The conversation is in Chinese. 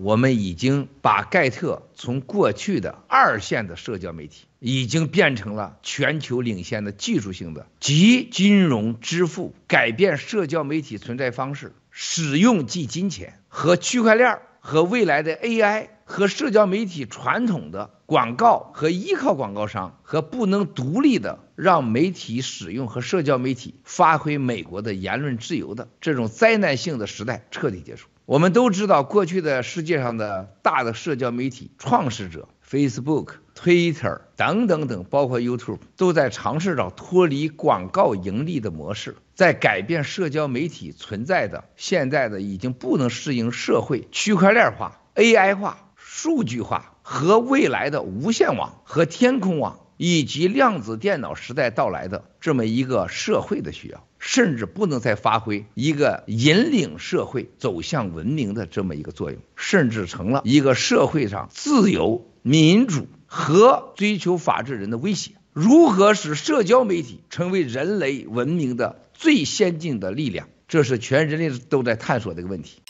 我们已经把盖特从过去的二线的社交媒体，已经变成了全球领先的技术性的集金融支付，改变社交媒体存在方式，使用即金钱和区块链儿和未来的 AI。和社交媒体传统的广告和依靠广告商和不能独立的让媒体使用和社交媒体发挥美国的言论自由的这种灾难性的时代彻底结束。我们都知道，过去的世界上的大的社交媒体创始者 Facebook、Twitter 等等等，包括 YouTube，都在尝试着脱离广告盈利的模式，在改变社交媒体存在的现在的已经不能适应社会区块链化、AI 化。数据化和未来的无线网和天空网，以及量子电脑时代到来的这么一个社会的需要，甚至不能再发挥一个引领社会走向文明的这么一个作用，甚至成了一个社会上自由、民主和追求法治人的威胁。如何使社交媒体成为人类文明的最先进的力量，这是全人类都在探索的一个问题。